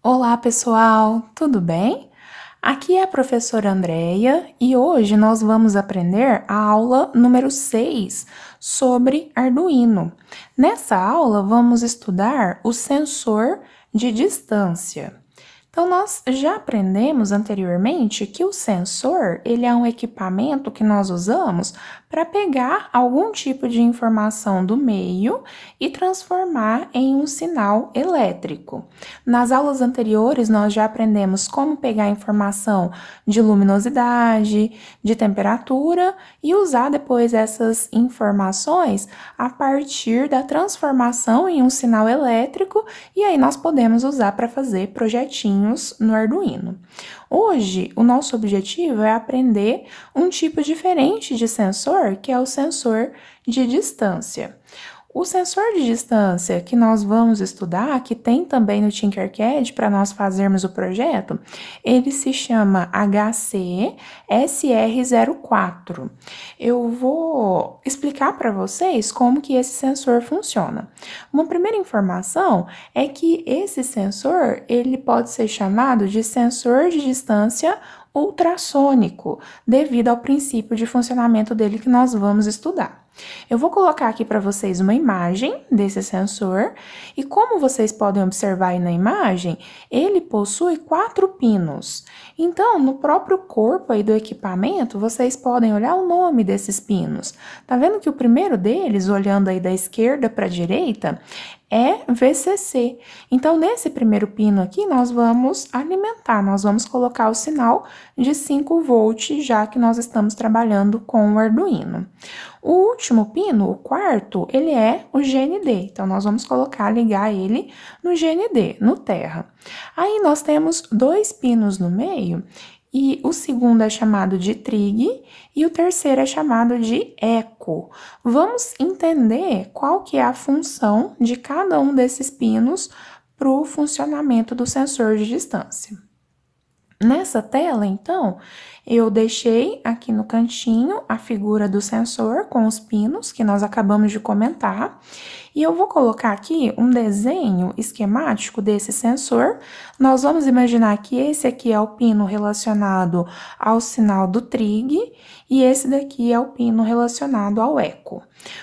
Olá, pessoal, tudo bem? Aqui é a professora Andreia e hoje nós vamos aprender a aula número 6 sobre Arduino. Nessa aula vamos estudar o sensor de distância. Então nós já aprendemos anteriormente que o sensor, ele é um equipamento que nós usamos para pegar algum tipo de informação do meio e transformar em um sinal elétrico. Nas aulas anteriores, nós já aprendemos como pegar informação de luminosidade, de temperatura e usar depois essas informações a partir da transformação em um sinal elétrico, e aí nós podemos usar para fazer projetinhos no Arduino. Hoje, o nosso objetivo é aprender um tipo diferente de sensor, que é o sensor de distância. O sensor de distância que nós vamos estudar, que tem também no Tinkercad para nós fazermos o projeto, ele se chama HC-SR04. Eu vou explicar para vocês como que esse sensor funciona. Uma primeira informação é que esse sensor, ele pode ser chamado de sensor de distância ultrassônico, devido ao princípio de funcionamento dele que nós vamos estudar. Eu vou colocar aqui para vocês uma imagem desse sensor e como vocês podem observar aí na imagem, ele possui quatro pinos. Então, no próprio corpo aí do equipamento, vocês podem olhar o nome desses pinos. Tá vendo que o primeiro deles, olhando aí da esquerda para a direita, é VCC. Então, nesse primeiro pino aqui, nós vamos alimentar, nós vamos colocar o sinal de 5 volts, já que nós estamos trabalhando com o Arduino. O último pino, o quarto, ele é o GND. Então, nós vamos colocar, ligar ele no GND, no terra. Aí, nós temos dois pinos no meio e o segundo é chamado de trig e o terceiro é chamado de eco. Vamos entender qual que é a função de cada um desses pinos para o funcionamento do sensor de distância. Nessa tela, então, eu deixei aqui no cantinho a figura do sensor com os pinos que nós acabamos de comentar. E eu vou colocar aqui um desenho esquemático desse sensor. Nós vamos imaginar que esse aqui é o pino relacionado ao sinal do trig e esse daqui é o pino relacionado ao eco.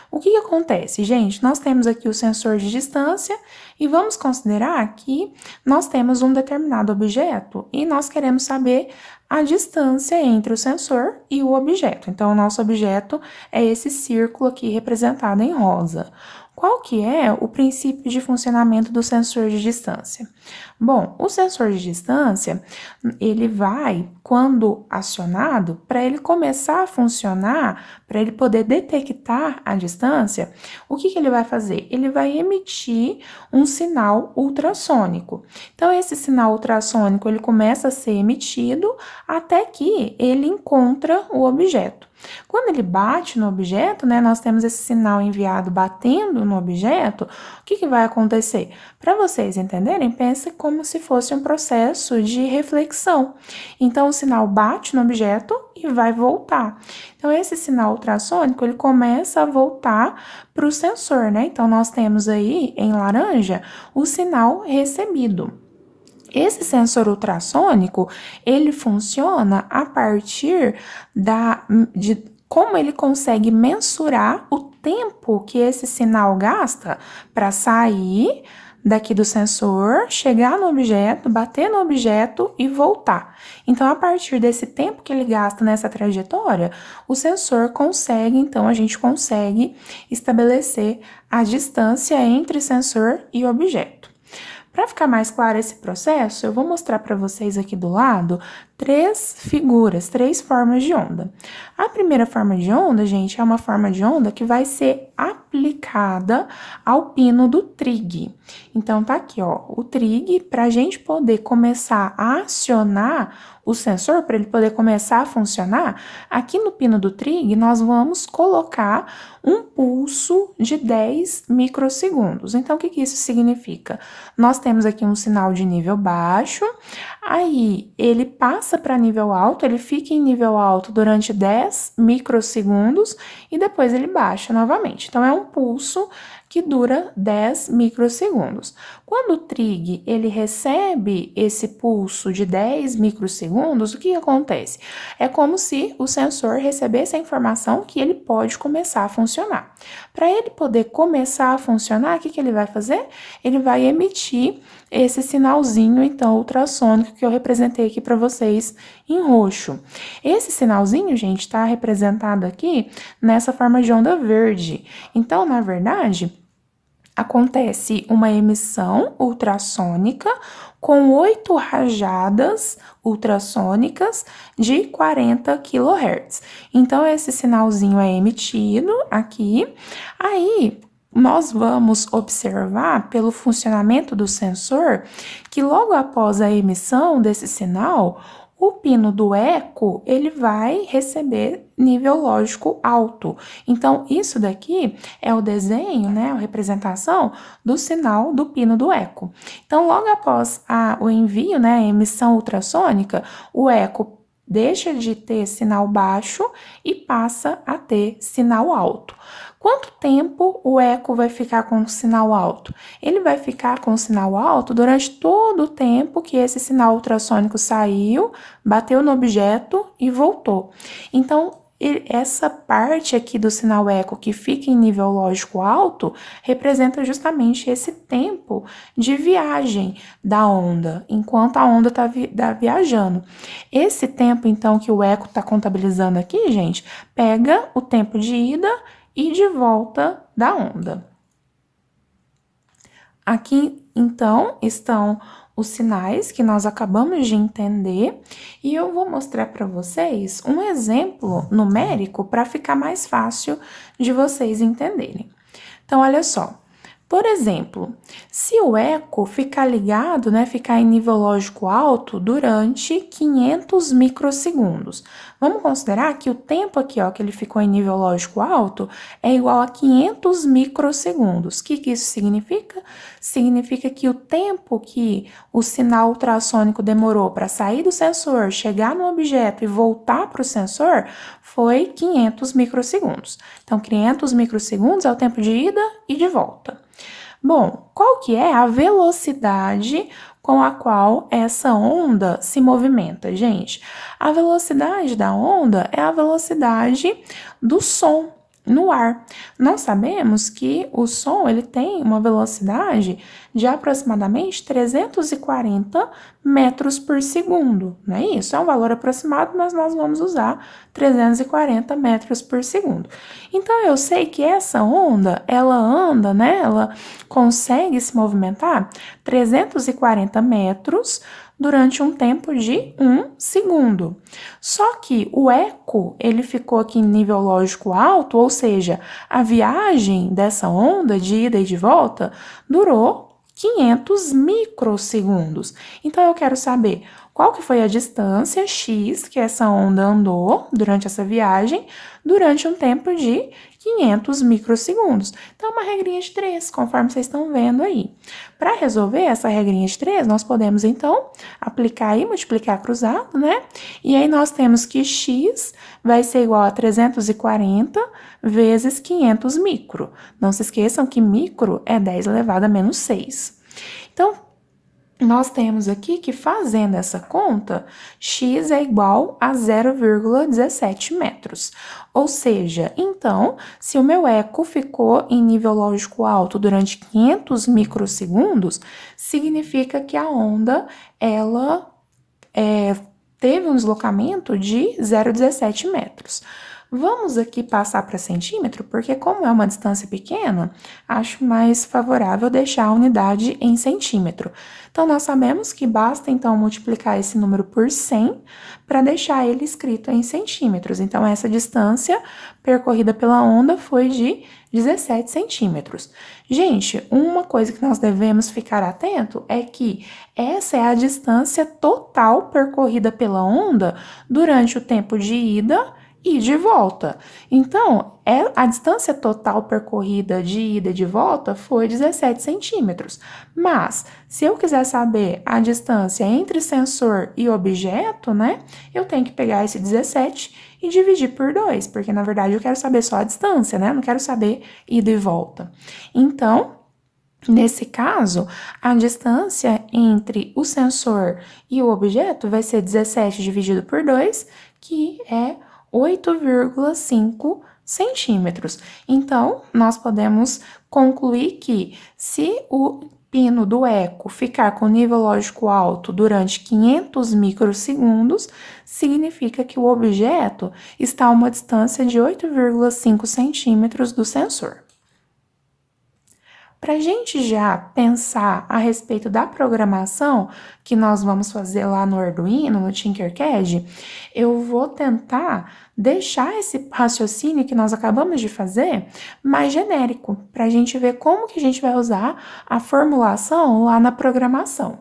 O que, que acontece, gente? Nós temos aqui o sensor de distância e vamos considerar que nós temos um determinado objeto e nós queremos saber a distância entre o sensor e o objeto. Então, o nosso objeto é esse círculo aqui representado em rosa. Qual que é o princípio de funcionamento do sensor de distância? Bom, o sensor de distância, ele vai, quando acionado, para ele começar a funcionar, para ele poder detectar a distância, o que, que ele vai fazer? Ele vai emitir um sinal ultrassônico. Então, esse sinal ultrassônico, ele começa a ser emitido até que ele encontra o objeto. Quando ele bate no objeto, né, nós temos esse sinal enviado batendo no objeto, o que, que vai acontecer? Para vocês entenderem, pense como se fosse um processo de reflexão. Então, o sinal bate no objeto e vai voltar. Então, esse sinal ultrassônico, ele começa a voltar para o sensor, né? Então, nós temos aí, em laranja, o sinal recebido. Esse sensor ultrassônico, ele funciona a partir da, de como ele consegue mensurar o tempo que esse sinal gasta para sair daqui do sensor, chegar no objeto, bater no objeto e voltar. Então, a partir desse tempo que ele gasta nessa trajetória, o sensor consegue, então a gente consegue estabelecer a distância entre sensor e objeto. Para ficar mais claro esse processo, eu vou mostrar para vocês aqui do lado três figuras, três formas de onda. A primeira forma de onda, gente, é uma forma de onda que vai ser aplicada ao pino do trig. Então, tá aqui, ó, o trig, para a gente poder começar a acionar o sensor, para ele poder começar a funcionar, aqui no pino do trig, nós vamos colocar um pulso de 10 microsegundos. Então, o que, que isso significa? Nós temos aqui um sinal de nível baixo, aí ele passa passa para nível alto, ele fica em nível alto durante 10 microsegundos e depois ele baixa novamente. Então é um pulso que dura 10 microsegundos. Quando o trig ele recebe esse pulso de 10 microsegundos, o que acontece? É como se o sensor recebesse a informação que ele pode começar a funcionar. Para ele poder começar a funcionar, o que, que ele vai fazer? Ele vai emitir esse sinalzinho, então, ultrassônico que eu representei aqui para vocês em roxo. Esse sinalzinho, gente, está representado aqui nessa forma de onda verde. Então, na verdade, acontece uma emissão ultrassônica com oito rajadas ultrassônicas de 40 kHz. Então, esse sinalzinho é emitido aqui. Aí, nós vamos observar pelo funcionamento do sensor que logo após a emissão desse sinal, o pino do eco ele vai receber nível lógico alto. Então, isso daqui é o desenho, né, a representação do sinal do pino do eco. Então, logo após a, o envio, né, a emissão ultrassônica, o eco deixa de ter sinal baixo e passa a ter sinal alto. Quanto tempo o eco vai ficar com o sinal alto? Ele vai ficar com o sinal alto durante todo o tempo que esse sinal ultrassônico saiu, bateu no objeto e voltou. Então, essa parte aqui do sinal eco que fica em nível lógico alto representa justamente esse tempo de viagem da onda, enquanto a onda está vi tá viajando. Esse tempo, então, que o eco está contabilizando aqui, gente, pega o tempo de ida e de volta da onda. Aqui, então, estão os sinais que nós acabamos de entender e eu vou mostrar para vocês um exemplo numérico para ficar mais fácil de vocês entenderem. Então, olha só. Por exemplo, se o eco ficar ligado, né, ficar em nível lógico alto durante 500 microsegundos, Vamos considerar que o tempo aqui, ó, que ele ficou em nível lógico alto, é igual a 500 microsegundos. O que, que isso significa? Significa que o tempo que o sinal ultrassônico demorou para sair do sensor, chegar no objeto e voltar para o sensor foi 500 microsegundos. Então, 500 microsegundos é o tempo de ida e de volta. Bom, qual que é a velocidade com a qual essa onda se movimenta, gente? A velocidade da onda é a velocidade do som, no ar. Nós sabemos que o som ele tem uma velocidade de aproximadamente 340 metros por segundo, não é isso? É um valor aproximado, mas nós vamos usar 340 metros por segundo. Então eu sei que essa onda, ela anda, né? Ela consegue se movimentar 340 metros durante um tempo de um segundo. Só que o eco ele ficou aqui em nível lógico alto, ou seja, a viagem dessa onda de ida e de volta durou 500 microsegundos. Então eu quero saber qual que foi a distância x que essa onda andou durante essa viagem durante um tempo de 500 microsegundos. Então, é uma regrinha de 3, conforme vocês estão vendo aí. Para resolver essa regrinha de 3, nós podemos, então, aplicar e multiplicar cruzado, né? E aí, nós temos que x vai ser igual a 340 vezes 500 micro. Não se esqueçam que micro é 10 elevado a menos 6. Então, nós temos aqui que fazendo essa conta, x é igual a 0,17 metros. Ou seja, então, se o meu eco ficou em nível lógico alto durante 500 microsegundos, significa que a onda, ela é, teve um deslocamento de 0,17 metros. Vamos aqui passar para centímetro, porque como é uma distância pequena, acho mais favorável deixar a unidade em centímetro. Então, nós sabemos que basta, então, multiplicar esse número por 100 para deixar ele escrito em centímetros. Então, essa distância percorrida pela onda foi de 17 centímetros. Gente, uma coisa que nós devemos ficar atento é que essa é a distância total percorrida pela onda durante o tempo de ida e de volta. Então, é, a distância total percorrida de ida e de volta foi 17 centímetros. Mas, se eu quiser saber a distância entre sensor e objeto, né, eu tenho que pegar esse 17 e dividir por 2, porque na verdade eu quero saber só a distância, né, eu não quero saber ida e volta. Então, Nesse caso, a distância entre o sensor e o objeto vai ser 17 dividido por 2, que é 8,5 centímetros. Então, nós podemos concluir que se o pino do eco ficar com nível lógico alto durante 500 microsegundos, significa que o objeto está a uma distância de 8,5 centímetros do sensor. Para a gente já pensar a respeito da programação que nós vamos fazer lá no Arduino, no Tinkercad, eu vou tentar deixar esse raciocínio que nós acabamos de fazer mais genérico, para a gente ver como que a gente vai usar a formulação lá na programação.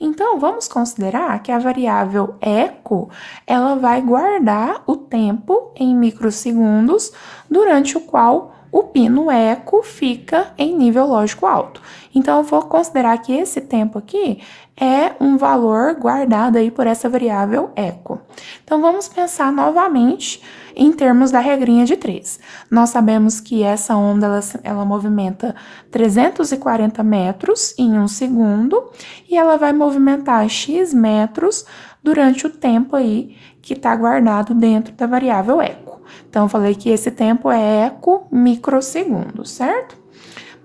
Então, vamos considerar que a variável eco, ela vai guardar o tempo em microsegundos durante o qual o pino eco fica em nível lógico alto. Então, eu vou considerar que esse tempo aqui é um valor guardado aí por essa variável eco. Então, vamos pensar novamente em termos da regrinha de 3. Nós sabemos que essa onda, ela, ela movimenta 340 metros em um segundo e ela vai movimentar x metros durante o tempo aí que está guardado dentro da variável eco. Então, eu falei que esse tempo é eco microsegundo, certo?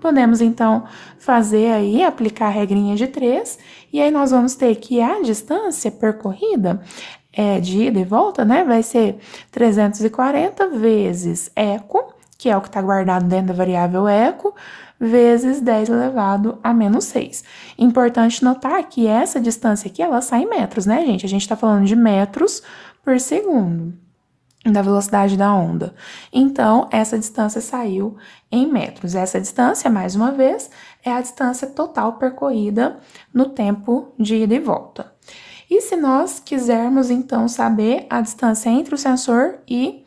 Podemos então fazer aí, aplicar a regrinha de 3, e aí nós vamos ter que a distância percorrida é, de ida e volta, né? Vai ser 340 vezes eco, que é o que está guardado dentro da variável eco, vezes 10 elevado a menos 6. Importante notar que essa distância aqui, ela sai em metros, né, gente? A gente está falando de metros por segundo da velocidade da onda. Então, essa distância saiu em metros. Essa distância, mais uma vez, é a distância total percorrida no tempo de ida e volta. E se nós quisermos, então, saber a distância entre o sensor e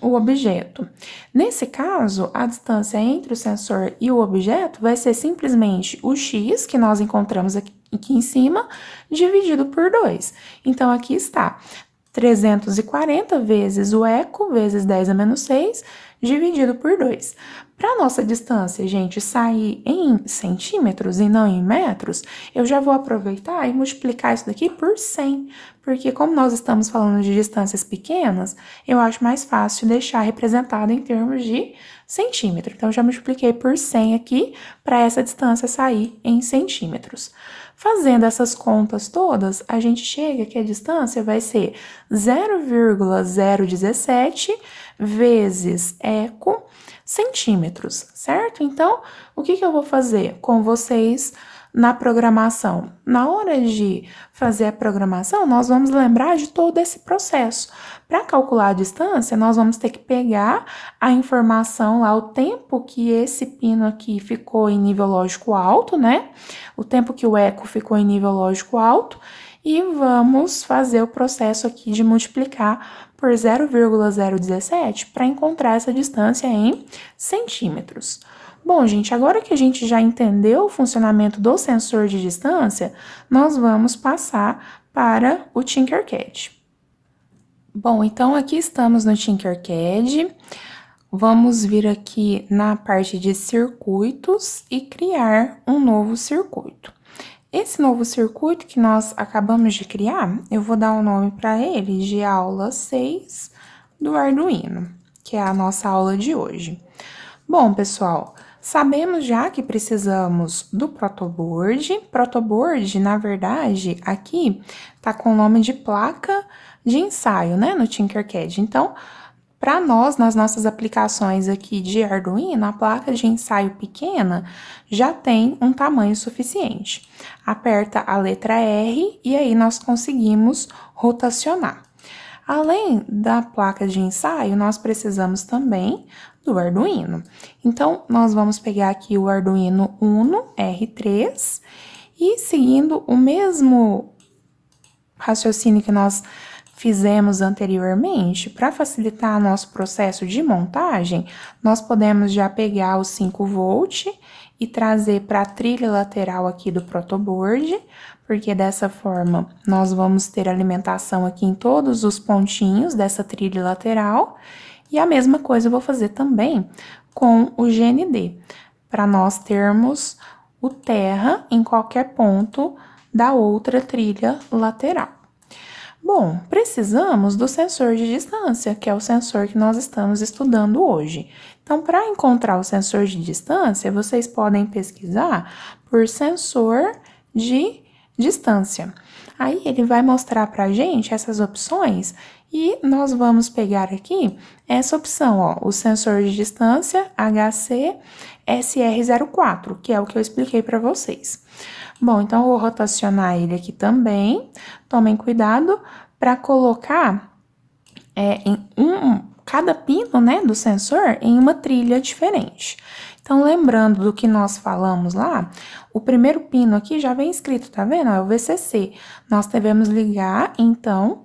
o objeto. Nesse caso, a distância entre o sensor e o objeto vai ser simplesmente o x que nós encontramos aqui, aqui em cima, dividido por 2. Então, aqui está. 340 vezes o eco, vezes 10 a menos 6, dividido por 2. Para nossa distância, gente, sair em centímetros e não em metros, eu já vou aproveitar e multiplicar isso daqui por 100, porque como nós estamos falando de distâncias pequenas, eu acho mais fácil deixar representado em termos de centímetro. Então, já multipliquei por 100 aqui para essa distância sair em centímetros. Fazendo essas contas todas, a gente chega que a distância vai ser 0,017 vezes eco centímetros, certo? Então, o que, que eu vou fazer com vocês na programação. Na hora de fazer a programação, nós vamos lembrar de todo esse processo. Para calcular a distância, nós vamos ter que pegar a informação lá, o tempo que esse pino aqui ficou em nível lógico alto, né? O tempo que o eco ficou em nível lógico alto. E vamos fazer o processo aqui de multiplicar por 0,017 para encontrar essa distância em centímetros. Bom, gente, agora que a gente já entendeu o funcionamento do sensor de distância, nós vamos passar para o Tinkercad. Bom, então aqui estamos no Tinkercad. Vamos vir aqui na parte de circuitos e criar um novo circuito. Esse novo circuito que nós acabamos de criar, eu vou dar o um nome para ele de aula 6 do Arduino, que é a nossa aula de hoje. Bom, pessoal, Sabemos já que precisamos do protoboard. Protoboard, na verdade, aqui tá com o nome de placa de ensaio, né, no Tinkercad. Então, para nós, nas nossas aplicações aqui de Arduino, a placa de ensaio pequena já tem um tamanho suficiente. Aperta a letra R e aí nós conseguimos rotacionar. Além da placa de ensaio, nós precisamos também do Arduino. Então, nós vamos pegar aqui o Arduino Uno R3 e seguindo o mesmo raciocínio que nós fizemos anteriormente, para facilitar nosso processo de montagem, nós podemos já pegar o 5 volt e trazer para a trilha lateral aqui do protoboard, porque dessa forma nós vamos ter alimentação aqui em todos os pontinhos dessa trilha lateral e a mesma coisa eu vou fazer também com o GND, para nós termos o terra em qualquer ponto da outra trilha lateral. Bom, precisamos do sensor de distância, que é o sensor que nós estamos estudando hoje. Então, para encontrar o sensor de distância, vocês podem pesquisar por sensor de distância. Aí ele vai mostrar a gente essas opções e nós vamos pegar aqui essa opção, ó, o sensor de distância HC SR04, que é o que eu expliquei para vocês. Bom, então eu vou rotacionar ele aqui também. Tomem cuidado para colocar é, em um, cada pino, né, do sensor em uma trilha diferente. Então, lembrando do que nós falamos lá, o primeiro pino aqui já vem escrito, tá vendo? É o VCC. Nós devemos ligar, então,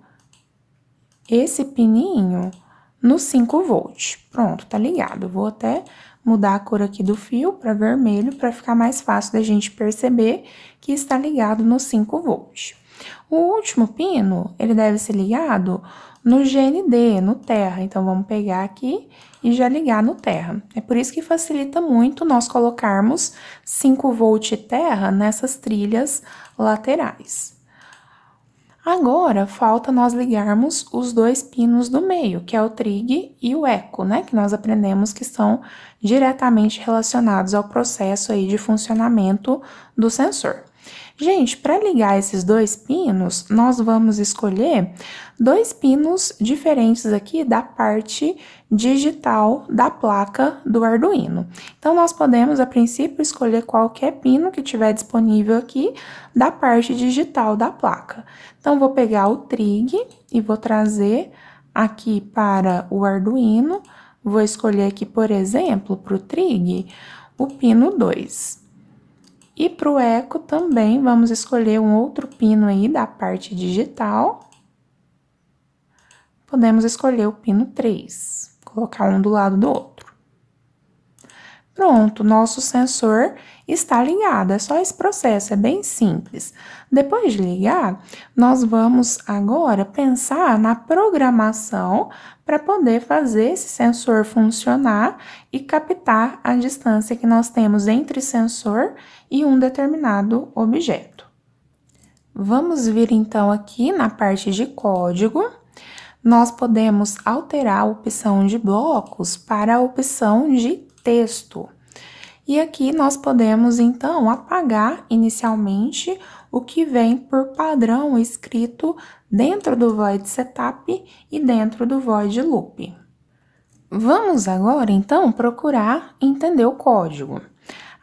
esse pininho no 5 volts. Pronto, tá ligado. Vou até mudar a cor aqui do fio para vermelho para ficar mais fácil da gente perceber que está ligado no 5 volts. O último pino, ele deve ser ligado no GND, no terra. Então, vamos pegar aqui e já ligar no terra. É por isso que facilita muito nós colocarmos 5 volt terra nessas trilhas laterais. Agora, falta nós ligarmos os dois pinos do meio, que é o trig e o eco, né? Que nós aprendemos que são diretamente relacionados ao processo aí de funcionamento do sensor. Gente, para ligar esses dois pinos, nós vamos escolher dois pinos diferentes aqui da parte digital da placa do Arduino. Então, nós podemos, a princípio, escolher qualquer pino que tiver disponível aqui da parte digital da placa. Então, vou pegar o trig e vou trazer aqui para o Arduino. Vou escolher aqui, por exemplo, para o trig, o pino 2. E para o eco também vamos escolher um outro pino aí da parte digital. Podemos escolher o pino 3, colocar um do lado do outro. Pronto, nosso sensor está ligado. É só esse processo, é bem simples. Depois de ligar, nós vamos agora pensar na programação para poder fazer esse sensor funcionar e captar a distância que nós temos entre sensor e um determinado objeto. Vamos vir então aqui na parte de código nós podemos alterar a opção de blocos para a opção de texto. E aqui nós podemos então apagar inicialmente o que vem por padrão escrito dentro do void setup e dentro do void loop. Vamos agora então procurar entender o código.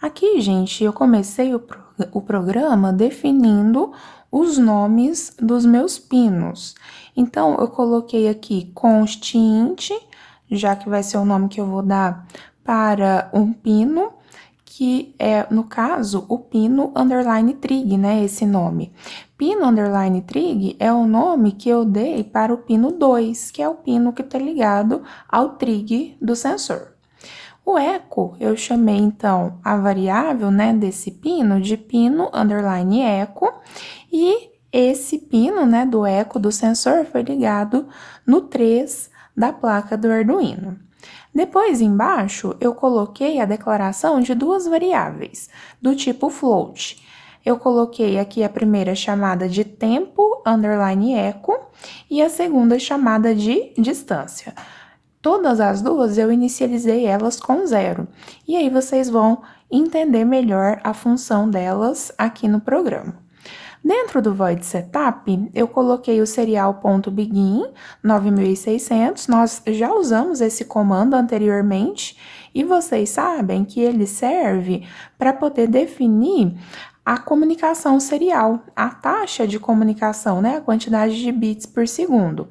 Aqui, gente, eu comecei o, pro o programa definindo os nomes dos meus pinos. Então, eu coloquei aqui int já que vai ser o nome que eu vou dar para um pino, que é, no caso, o pino underline trig, né? Esse nome. Pino underline trig é o nome que eu dei para o pino 2, que é o pino que está ligado ao trig do sensor. O eco, eu chamei então a variável né, desse pino de pino underline eco e esse pino né, do eco do sensor foi ligado no 3 da placa do Arduino. Depois, embaixo, eu coloquei a declaração de duas variáveis, do tipo float. Eu coloquei aqui a primeira chamada de tempo, underline eco, e a segunda chamada de distância. Todas as duas eu inicializei elas com zero. E aí vocês vão entender melhor a função delas aqui no programa. Dentro do void setup, eu coloquei o serial.begin 9600. Nós já usamos esse comando anteriormente e vocês sabem que ele serve para poder definir a comunicação serial, a taxa de comunicação, né, a quantidade de bits por segundo,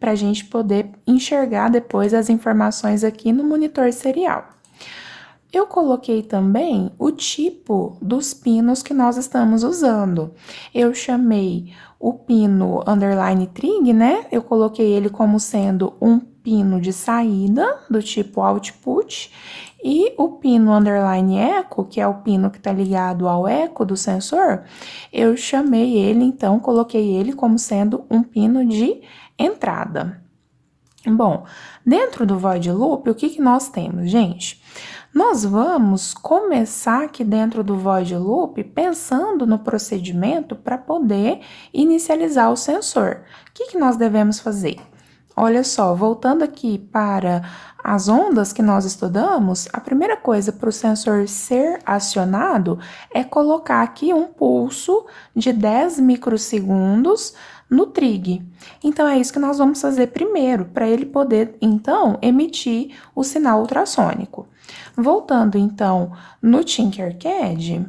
para a gente poder enxergar depois as informações aqui no monitor serial. Eu coloquei também o tipo dos pinos que nós estamos usando. Eu chamei o pino underline trig, né? Eu coloquei ele como sendo um pino de saída do tipo output e o pino underline eco, que é o pino que está ligado ao eco do sensor, eu chamei ele, então, coloquei ele como sendo um pino de entrada. Bom, dentro do void loop, o que, que nós temos, gente? Nós vamos começar aqui dentro do void loop pensando no procedimento para poder inicializar o sensor. O que, que nós devemos fazer? Olha só, voltando aqui para as ondas que nós estudamos, a primeira coisa para o sensor ser acionado é colocar aqui um pulso de 10 microsegundos no trig. Então é isso que nós vamos fazer primeiro, para ele poder então emitir o sinal ultrassônico. Voltando então no Tinkercad,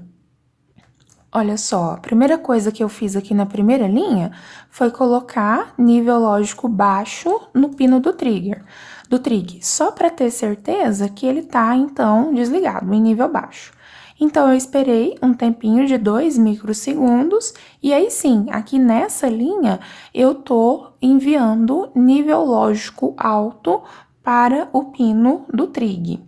olha só, a primeira coisa que eu fiz aqui na primeira linha foi colocar nível lógico baixo no pino do trigger, do trig, só para ter certeza que ele está então desligado em nível baixo. Então, eu esperei um tempinho de 2 microsegundos e aí sim, aqui nessa linha, eu tô enviando nível lógico alto para o pino do trig.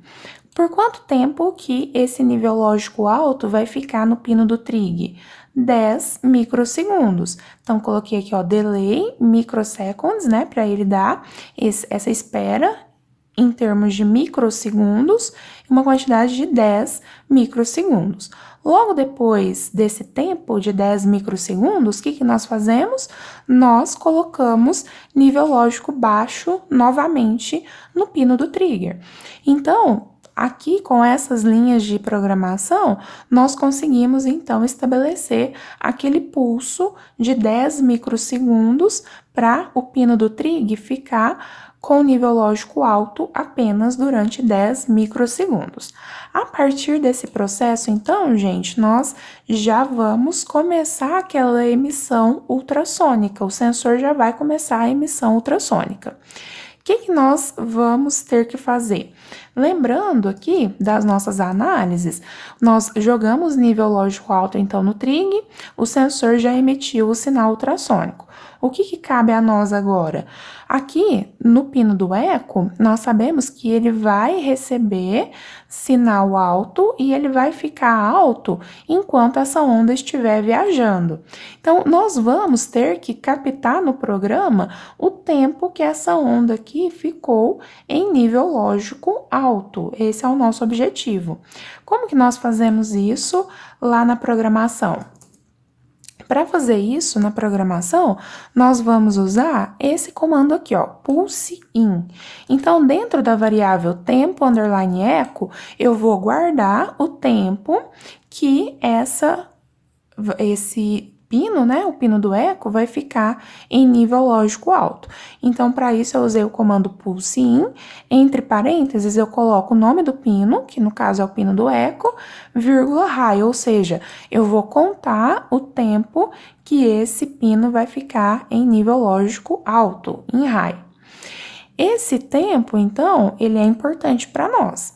Por quanto tempo que esse nível lógico alto vai ficar no pino do trig? 10 microsegundos. Então, coloquei aqui, ó, delay microseconds, né, para ele dar esse, essa espera em termos de microsegundos, uma quantidade de 10 microsegundos. Logo depois desse tempo de 10 microsegundos, o que, que nós fazemos? Nós colocamos nível lógico baixo novamente no pino do trigger. Então, Aqui, com essas linhas de programação, nós conseguimos então estabelecer aquele pulso de 10 microsegundos para o pino do trig ficar com nível lógico alto apenas durante 10 microsegundos. A partir desse processo, então, gente, nós já vamos começar aquela emissão ultrassônica, o sensor já vai começar a emissão ultrassônica que, que nós vamos ter que fazer? Lembrando aqui das nossas análises, nós jogamos nível lógico alto então no trig, o sensor já emitiu o sinal ultrassônico. O que, que cabe a nós agora? Aqui no pino do eco, nós sabemos que ele vai receber sinal alto e ele vai ficar alto enquanto essa onda estiver viajando. Então, nós vamos ter que captar no programa o tempo que essa onda aqui ficou em nível lógico alto. Esse é o nosso objetivo. Como que nós fazemos isso lá na programação? Para fazer isso na programação, nós vamos usar esse comando aqui, ó, pulse in. Então, dentro da variável tempo underline eco, eu vou guardar o tempo que essa esse pino, né, o pino do eco, vai ficar em nível lógico alto. Então, para isso, eu usei o comando pulse in, entre parênteses, eu coloco o nome do pino, que no caso é o pino do eco, vírgula raio, ou seja, eu vou contar o tempo que esse pino vai ficar em nível lógico alto, em high. Esse tempo, então, ele é importante para nós.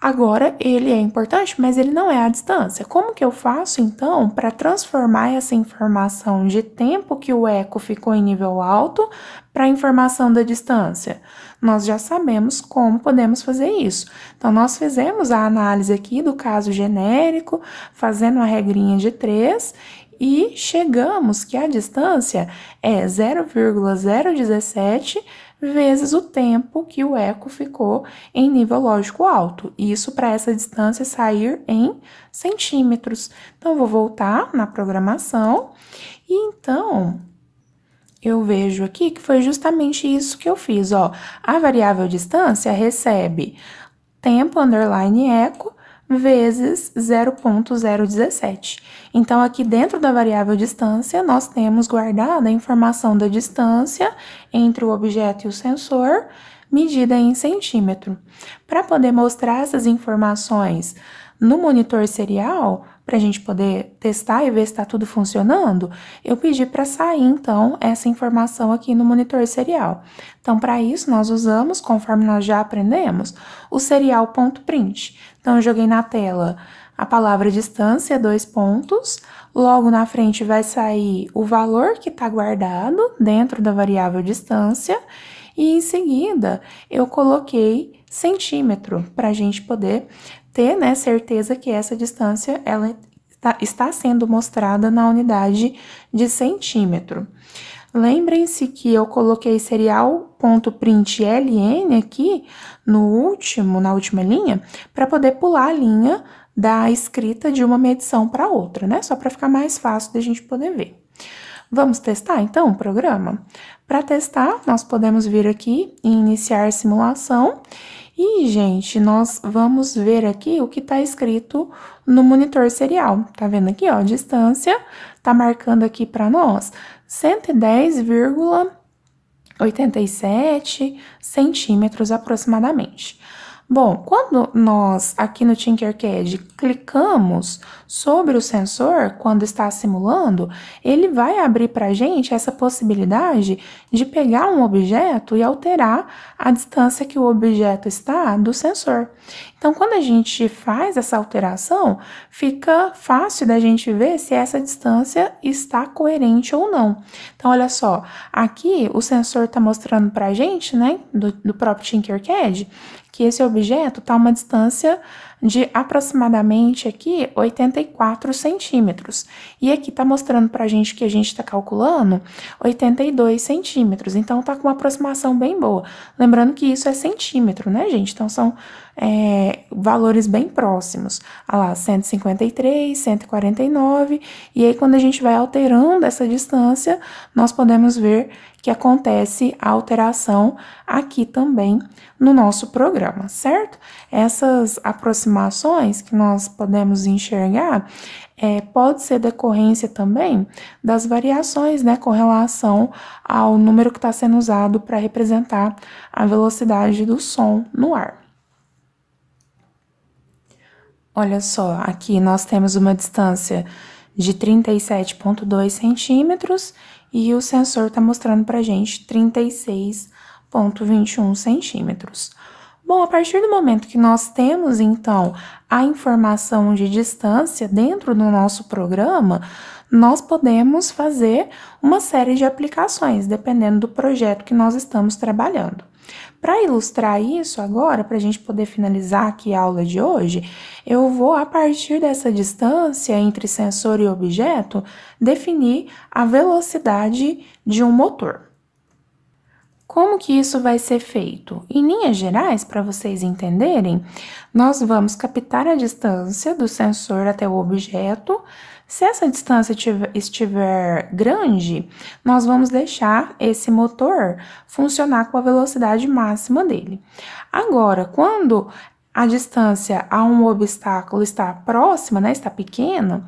Agora ele é importante, mas ele não é a distância. Como que eu faço então para transformar essa informação de tempo que o eco ficou em nível alto para a informação da distância? Nós já sabemos como podemos fazer isso. Então nós fizemos a análise aqui do caso genérico, fazendo a regrinha de 3 e chegamos que a distância é 0,017 vezes o tempo que o eco ficou em nível lógico alto. Isso para essa distância sair em centímetros. Então, eu vou voltar na programação e então eu vejo aqui que foi justamente isso que eu fiz. Ó, a variável distância recebe tempo underline eco vezes 0.017. Então, aqui dentro da variável distância, nós temos guardada a informação da distância entre o objeto e o sensor, medida em centímetro. Para poder mostrar essas informações no monitor serial, para a gente poder testar e ver se está tudo funcionando, eu pedi para sair então essa informação aqui no monitor serial. Então, para isso, nós usamos, conforme nós já aprendemos, o serial.print. Então, eu joguei na tela a palavra distância, dois pontos. Logo na frente vai sair o valor que está guardado dentro da variável distância. E em seguida, eu coloquei centímetro para a gente poder ter né, certeza que essa distância ela está, sendo mostrada na unidade de centímetro. Lembrem-se que eu coloquei serial.println aqui no último, na última linha, para poder pular a linha da escrita de uma medição para outra, né? Só para ficar mais fácil da gente poder ver. Vamos testar então o programa? Para testar, nós podemos vir aqui e iniciar simulação e, gente, nós vamos ver aqui o que está escrito no monitor serial. Tá vendo aqui, ó, distância, tá marcando aqui para nós 110,87 centímetros aproximadamente. Bom, quando nós aqui no Tinkercad clicamos sobre o sensor, quando está simulando, ele vai abrir para a gente essa possibilidade de pegar um objeto e alterar a distância que o objeto está do sensor. Então, quando a gente faz essa alteração, fica fácil da gente ver se essa distância está coerente ou não. Então, olha só, aqui o sensor está mostrando para a gente, né, do, do próprio Tinkercad, que esse objeto está a uma distância de aproximadamente aqui 84 centímetros. E aqui tá mostrando pra gente que a gente tá calculando 82 centímetros. Então, tá com uma aproximação bem boa. Lembrando que isso é centímetro, né, gente? Então, são é, valores bem próximos. Olha lá, 153, 149. E aí, quando a gente vai alterando essa distância, nós podemos ver que acontece a alteração aqui também no nosso programa, certo? Essas aproximações que nós podemos enxergar é, pode ser decorrência também das variações né, com relação ao número que está sendo usado para representar a velocidade do som no ar. Olha só, aqui nós temos uma distância de 37,2 centímetros e o sensor está mostrando para gente 36,21 centímetros. Bom, a partir do momento que nós temos então a informação de distância dentro do nosso programa, nós podemos fazer uma série de aplicações, dependendo do projeto que nós estamos trabalhando. Para ilustrar isso agora, para a gente poder finalizar aqui a aula de hoje, eu vou, a partir dessa distância entre sensor e objeto, definir a velocidade de um motor. Como que isso vai ser feito? Em linhas gerais, para vocês entenderem, nós vamos captar a distância do sensor até o objeto. Se essa distância estiver grande, nós vamos deixar esse motor funcionar com a velocidade máxima dele. Agora, quando a distância a um obstáculo está próxima, né, está pequena,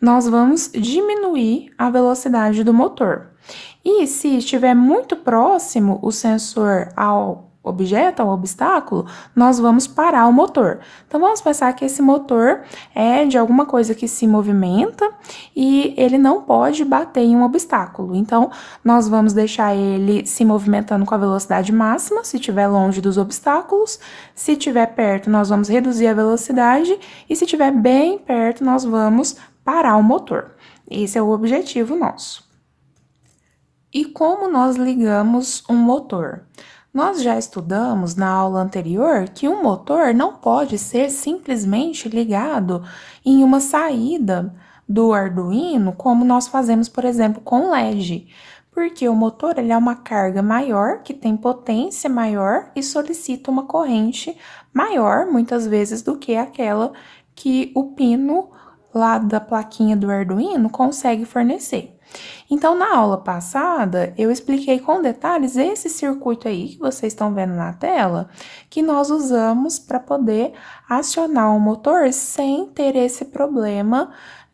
nós vamos diminuir a velocidade do motor. E se estiver muito próximo o sensor ao objeto, ao obstáculo, nós vamos parar o motor. Então vamos pensar que esse motor é de alguma coisa que se movimenta e ele não pode bater em um obstáculo. Então nós vamos deixar ele se movimentando com a velocidade máxima, se estiver longe dos obstáculos. Se estiver perto, nós vamos reduzir a velocidade e se estiver bem perto, nós vamos parar o motor. Esse é o objetivo nosso e como nós ligamos um motor. Nós já estudamos na aula anterior que um motor não pode ser simplesmente ligado em uma saída do Arduino, como nós fazemos, por exemplo, com LED, porque o motor ele é uma carga maior, que tem potência maior e solicita uma corrente maior, muitas vezes, do que aquela que o pino lá da plaquinha do Arduino consegue fornecer. Então, na aula passada, eu expliquei com detalhes esse circuito aí que vocês estão vendo na tela, que nós usamos para poder acionar o motor sem ter esse problema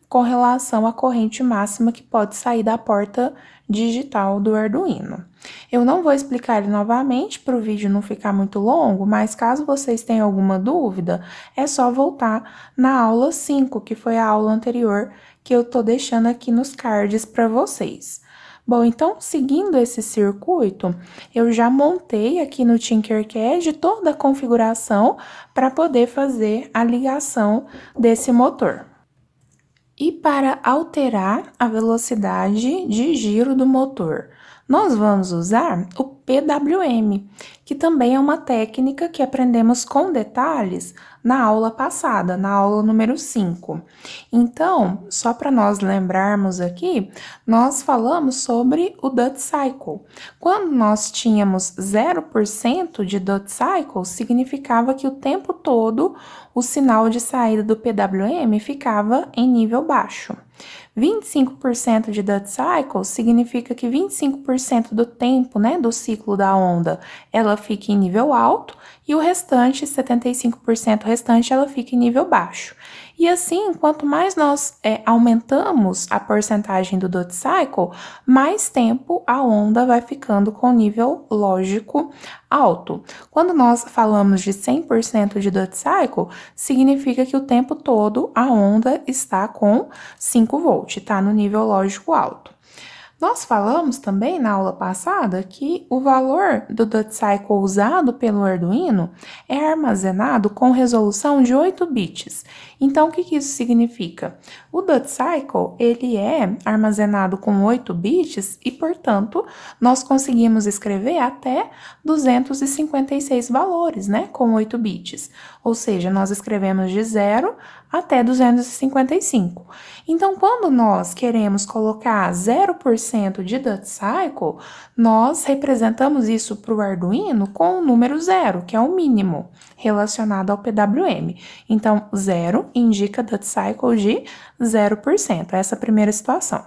com relação à corrente máxima que pode sair da porta digital do Arduino. Eu não vou explicar ele novamente para o vídeo não ficar muito longo, mas caso vocês tenham alguma dúvida, é só voltar na aula 5, que foi a aula anterior que eu tô deixando aqui nos cards para vocês. Bom, então, seguindo esse circuito, eu já montei aqui no Tinkercad toda a configuração para poder fazer a ligação desse motor. E para alterar a velocidade de giro do motor, nós vamos usar o PWM, que também é uma técnica que aprendemos com detalhes na aula passada, na aula número 5. Então, só para nós lembrarmos aqui, nós falamos sobre o Dutch Cycle. Quando nós tínhamos 0% de Dutch Cycle, significava que o tempo todo o sinal de saída do PWM ficava em nível baixo. 25% de Dutch Cycle significa que 25% do tempo né, do ciclo da onda ela fica em nível alto e o restante, 75% restante, ela fica em nível baixo. E assim, quanto mais nós é, aumentamos a porcentagem do Dot Cycle, mais tempo a onda vai ficando com nível lógico alto. Quando nós falamos de 100% de Dot Cycle, significa que o tempo todo a onda está com 5 volts, está no nível lógico alto. Nós falamos também na aula passada que o valor do Dot Cycle usado pelo Arduino é armazenado com resolução de 8 bits. Então, o que, que isso significa? O Dot Cycle ele é armazenado com 8 bits e, portanto, nós conseguimos escrever até 256 valores né, com 8 bits. Ou seja, nós escrevemos de 0 até 255. Então, quando nós queremos colocar 0% de Dutch Cycle, nós representamos isso para o Arduino com o número 0, que é o mínimo relacionado ao PWM. Então, 0 indica Dutch Cycle de 0%, essa é primeira situação.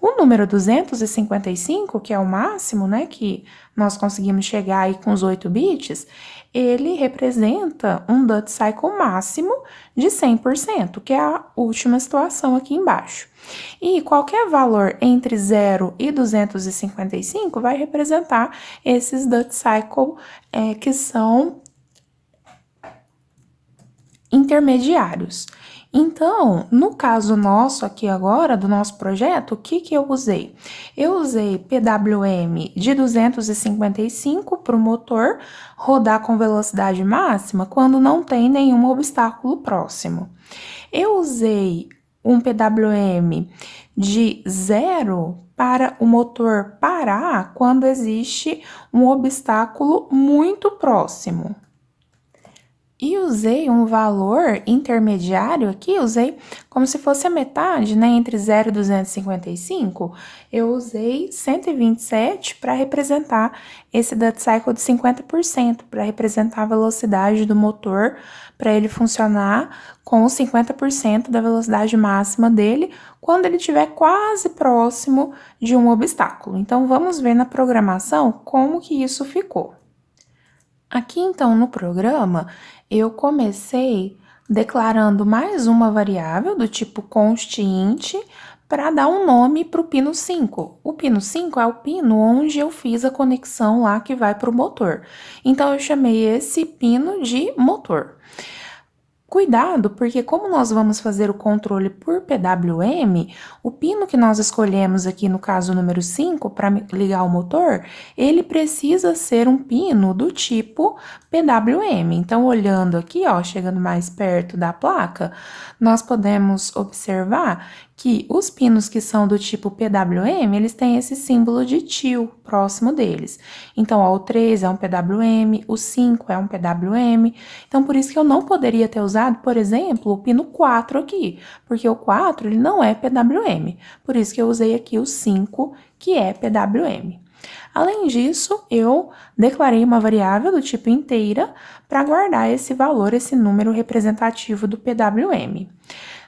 O número 255, que é o máximo, né, que nós conseguimos chegar aí com os 8 bits, ele representa um Dutch Cycle máximo de 100%, que é a última situação aqui embaixo. E qualquer valor entre 0 e 255 vai representar esses Dutch Cycle é, que são intermediários. Então, no caso nosso aqui agora, do nosso projeto, o que, que eu usei? Eu usei PWM de 255 para o motor rodar com velocidade máxima quando não tem nenhum obstáculo próximo. Eu usei um PWM de zero para o motor parar quando existe um obstáculo muito próximo e usei um valor intermediário aqui, usei como se fosse a metade, né, entre 0 e 255, eu usei 127 para representar esse duty cycle de 50%, para representar a velocidade do motor, para ele funcionar com 50% da velocidade máxima dele, quando ele estiver quase próximo de um obstáculo. Então, vamos ver na programação como que isso ficou. Aqui, então, no programa, eu comecei declarando mais uma variável do tipo const int para dar um nome para o pino 5. O pino 5 é o pino onde eu fiz a conexão lá que vai para o motor. Então, eu chamei esse pino de motor. Cuidado, porque como nós vamos fazer o controle por PWM, o pino que nós escolhemos aqui no caso número 5 para ligar o motor, ele precisa ser um pino do tipo PWM. Então, olhando aqui, ó, chegando mais perto da placa, nós podemos observar que os pinos que são do tipo PWM, eles têm esse símbolo de til próximo deles. Então, ó, o 3 é um PWM, o 5 é um PWM. Então, por isso que eu não poderia ter usado, por exemplo, o pino 4 aqui, porque o 4 ele não é PWM. Por isso que eu usei aqui o 5, que é PWM. Além disso, eu declarei uma variável do tipo inteira para guardar esse valor, esse número representativo do PWM.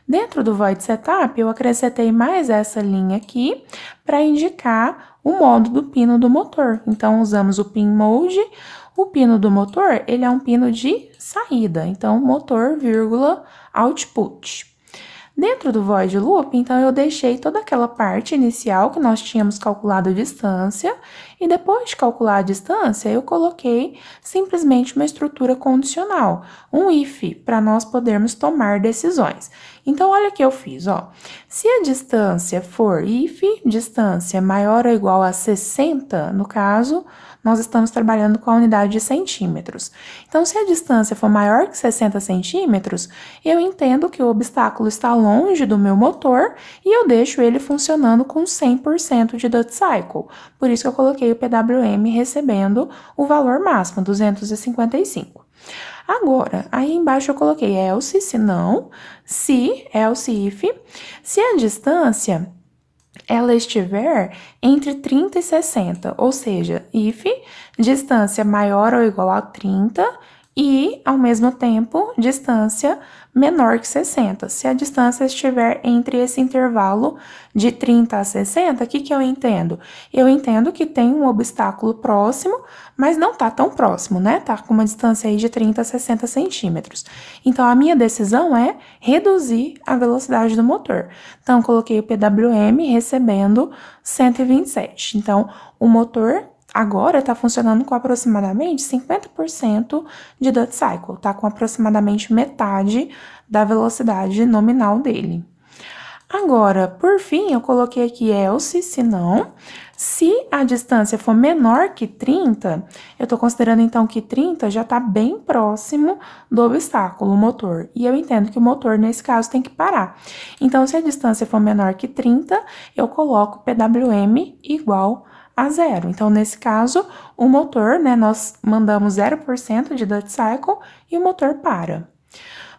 Dentro do void setup, eu acrescentei mais essa linha aqui para indicar o modo do pino do motor. Então, usamos o pin mode. O pino do motor, ele é um pino de saída. Então, motor, vírgula, output. Dentro do void loop, então, eu deixei toda aquela parte inicial que nós tínhamos calculado a distância, e depois de calcular a distância, eu coloquei simplesmente uma estrutura condicional, um if, para nós podermos tomar decisões. Então, olha o que eu fiz, ó. Se a distância for if, distância maior ou igual a 60, no caso, nós estamos trabalhando com a unidade de centímetros. Então, se a distância for maior que 60 centímetros, eu entendo que o obstáculo está longe do meu motor e eu deixo ele funcionando com 100% de Dot Cycle. Por isso que eu coloquei o PWM recebendo o valor máximo, 255. Agora, aí embaixo eu coloquei else, se não, se, else if, se a distância ela estiver entre 30 e 60, ou seja, if distância maior ou igual a 30 e, ao mesmo tempo, distância menor que 60. Se a distância estiver entre esse intervalo de 30 a 60, o que, que eu entendo? Eu entendo que tem um obstáculo próximo, mas não está tão próximo, né? Está com uma distância aí de 30 a 60 centímetros. Então, a minha decisão é reduzir a velocidade do motor. Então, coloquei o PWM recebendo 127. Então, o motor agora está funcionando com aproximadamente 50% de Dutch Cycle, está com aproximadamente metade da velocidade nominal dele. Agora, por fim, eu coloquei aqui else, se não. Se a distância for menor que 30, eu estou considerando então que 30 já está bem próximo do obstáculo, o motor. E eu entendo que o motor, nesse caso, tem que parar. Então, se a distância for menor que 30, eu coloco PWM igual a zero. Então, nesse caso, o motor, né, nós mandamos 0% de Dutch Cycle e o motor para.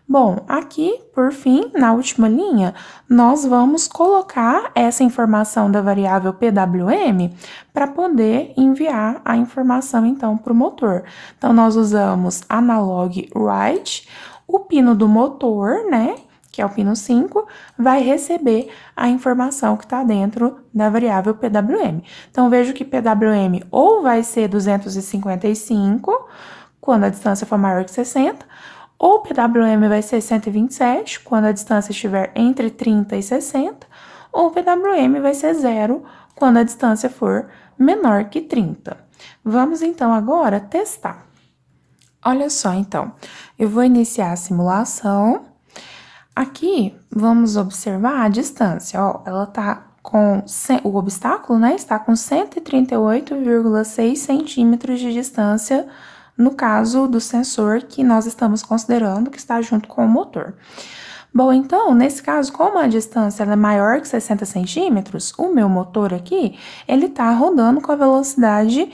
Bom, aqui, por fim, na última linha, nós vamos colocar essa informação da variável PWM para poder enviar a informação, então, para o motor. Então, nós usamos analog write, o pino do motor, né, que é o pino 5, vai receber a informação que está dentro da variável PWM. Então, vejo que PWM ou vai ser 255, quando a distância for maior que 60, ou PWM vai ser 127, quando a distância estiver entre 30 e 60, ou PWM vai ser zero, quando a distância for menor que 30. Vamos, então, agora testar. Olha só, então, eu vou iniciar a simulação Aqui, vamos observar a distância, ó, ela tá com, o obstáculo, né, está com 138,6 centímetros de distância no caso do sensor que nós estamos considerando que está junto com o motor. Bom, então, nesse caso, como a distância é maior que 60 centímetros, o meu motor aqui, ele está rodando com a velocidade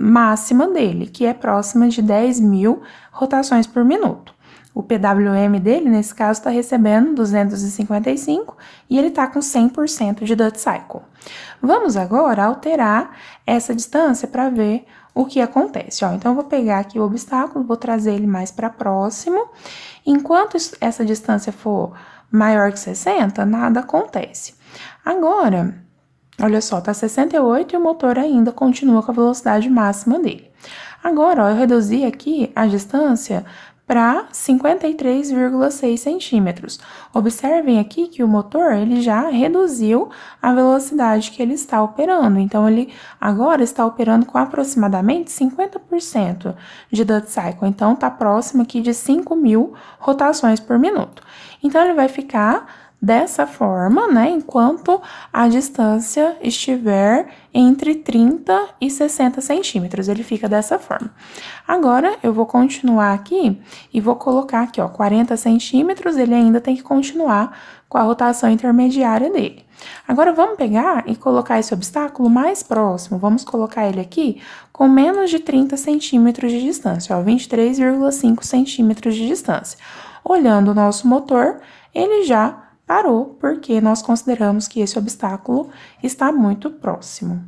máxima dele, que é próxima de 10 mil rotações por minuto. O PWM dele, nesse caso, está recebendo 255 e ele está com 100% de Dutch cycle. Vamos agora alterar essa distância para ver o que acontece. Ó, então, eu vou pegar aqui o obstáculo, vou trazer ele mais para próximo. Enquanto essa distância for maior que 60, nada acontece. Agora, olha só, está 68 e o motor ainda continua com a velocidade máxima dele. Agora, ó, eu reduzi aqui a distância para 53,6 centímetros. Observem aqui que o motor ele já reduziu a velocidade que ele está operando, então ele agora está operando com aproximadamente 50% de duty cycle, então está próximo aqui de 5.000 rotações por minuto. Então ele vai ficar dessa forma, né, enquanto a distância estiver entre 30 e 60 centímetros, ele fica dessa forma. Agora, eu vou continuar aqui e vou colocar aqui, ó, 40 centímetros, ele ainda tem que continuar com a rotação intermediária dele. Agora, vamos pegar e colocar esse obstáculo mais próximo, vamos colocar ele aqui com menos de 30 centímetros de distância, ó, 23,5 centímetros de distância. Olhando o nosso motor, ele já parou porque nós consideramos que esse obstáculo está muito próximo.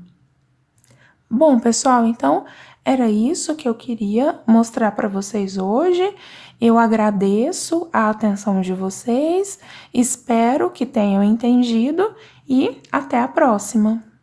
Bom, pessoal, então era isso que eu queria mostrar para vocês hoje. Eu agradeço a atenção de vocês, espero que tenham entendido e até a próxima!